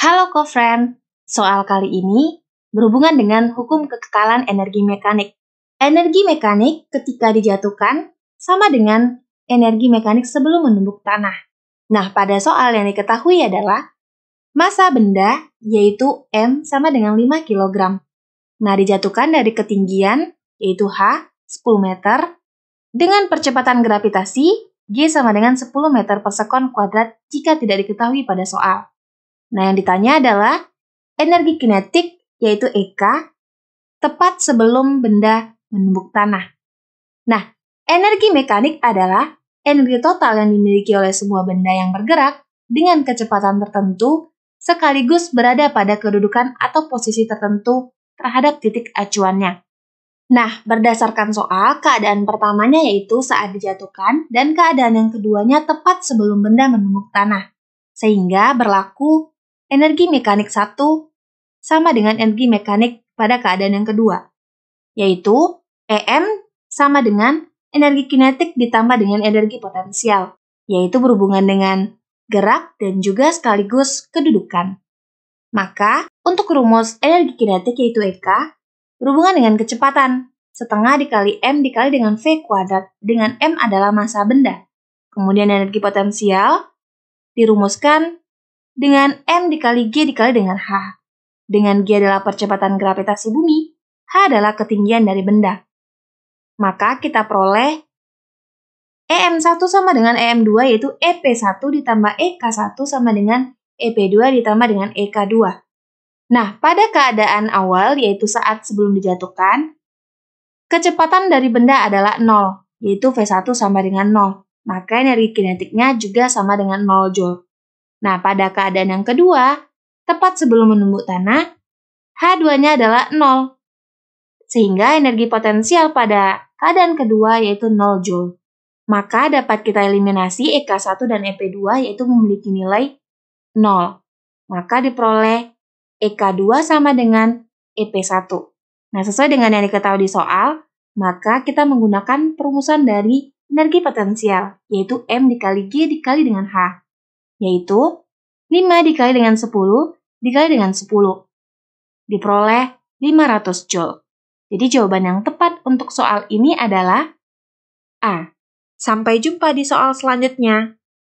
Halo co-friend, soal kali ini berhubungan dengan hukum kekekalan energi mekanik. Energi mekanik ketika dijatuhkan sama dengan energi mekanik sebelum menumbuk tanah. Nah, pada soal yang diketahui adalah masa benda yaitu M sama dengan 5 kg. Nah, dijatuhkan dari ketinggian yaitu H 10 meter dengan percepatan gravitasi G sama dengan 10 meter per sekon kuadrat jika tidak diketahui pada soal. Nah, yang ditanya adalah energi kinetik yaitu EK tepat sebelum benda menumbuk tanah. Nah, energi mekanik adalah energi total yang dimiliki oleh semua benda yang bergerak dengan kecepatan tertentu sekaligus berada pada kedudukan atau posisi tertentu terhadap titik acuannya. Nah, berdasarkan soal, keadaan pertamanya yaitu saat dijatuhkan dan keadaan yang keduanya tepat sebelum benda menumbuk tanah, sehingga berlaku energi mekanik satu sama dengan energi mekanik pada keadaan yang kedua, yaitu EM sama dengan energi kinetik ditambah dengan energi potensial, yaitu berhubungan dengan gerak dan juga sekaligus kedudukan. Maka, untuk rumus energi kinetik yaitu EK, berhubungan dengan kecepatan, setengah dikali M dikali dengan V kuadrat, dengan M adalah massa benda. Kemudian energi potensial dirumuskan dengan M dikali G dikali dengan H. Dengan G adalah percepatan gravitasi bumi, H adalah ketinggian dari benda. Maka kita peroleh EM1 sama dengan EM2 yaitu EP1 ditambah EK1 sama dengan EP2 ditambah dengan EK2. Nah, pada keadaan awal yaitu saat sebelum dijatuhkan, kecepatan dari benda adalah 0, yaitu V1 sama dengan 0. Maka energi kinetiknya juga sama dengan 0 Joule. Nah, pada keadaan yang kedua, tepat sebelum menumbuk tanah, H2-nya adalah 0. Sehingga energi potensial pada keadaan kedua yaitu 0 Joule. Maka dapat kita eliminasi EK1 dan EP2 yaitu memiliki nilai 0. Maka diperoleh EK2 sama dengan EP1. Nah, sesuai dengan yang diketahui di soal, maka kita menggunakan perumusan dari energi potensial, yaitu M dikali G dikali dengan H yaitu 5 dikali dengan 10 dikali dengan 10. Diperoleh 500 Joule. Jadi jawaban yang tepat untuk soal ini adalah A. Sampai jumpa di soal selanjutnya.